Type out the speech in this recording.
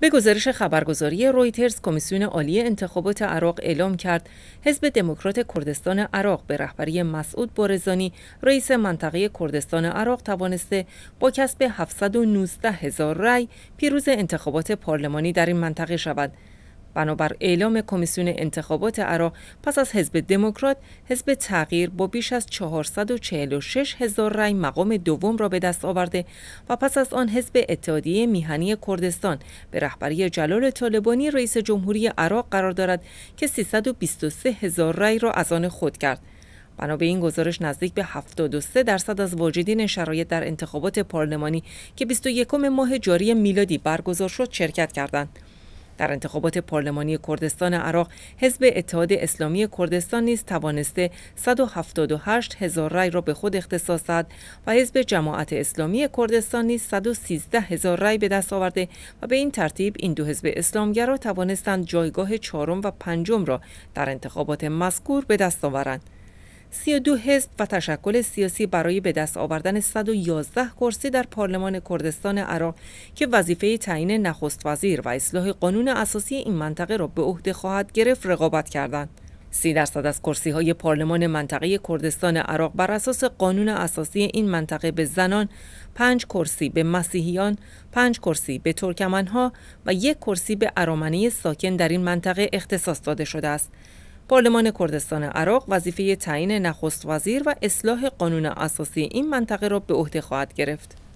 به گزارش خبرگزاری رویترز کمیسیون عالی انتخابات عراق اعلام کرد حزب دموکرات کردستان عراق به رهبری مسعود بارزانی رئیس منطقه کردستان عراق توانسته با کسب 719 هزار رأی پیروز انتخابات پارلمانی در این منطقه شود بنابر اعلام کمیسیون انتخابات عراق پس از حزب دموکرات حزب تغییر با بیش از 446 هزار رای مقام دوم را به دست آورده و پس از آن حزب اتحادیه میهنی کردستان به رهبری جلال طالبانی رئیس جمهوری عراق قرار دارد که 323 هزار رای را از آن خود کرد. بنا به این گزارش نزدیک به 73 درصد از واجدین شرایط در انتخابات پارلمانی که 21 ماه جاری میلادی برگزار شد شرکت کردند. در انتخابات پارلمانی کردستان عراق حزب اتحاد اسلامی کردستان نیز توانسته 178 هزار رای را به خود اختصاص داد و حزب جماعت اسلامی کردستان نیز 113 هزار رای به دست آورده و به این ترتیب این دو حزب اسلامگرا توانستند جایگاه چهارم و پنجم را در انتخابات مذکور به دست آورند 32 حزب و تشکل سیاسی برای به دست آوردن 111 کرسی در پارلمان کردستان عراق که وظیفه تعیین نخست وزیر و اصلاح قانون اساسی این منطقه را به عهده خواهد گرفت رقابت کردند. سی درصد از کرسی های پارلمان منطقه کردستان عراق بر اساس قانون اساسی این منطقه به زنان، پنج کرسی به مسیحیان، پنج کرسی به ترکمنها و یک کرسی به ارامنه ساکن در این منطقه اختصاص داده شده است. پارلمان کردستان عراق وظیفه تعیین نخست وزیر و اصلاح قانون اساسی این منطقه را به عهده خواهد گرفت.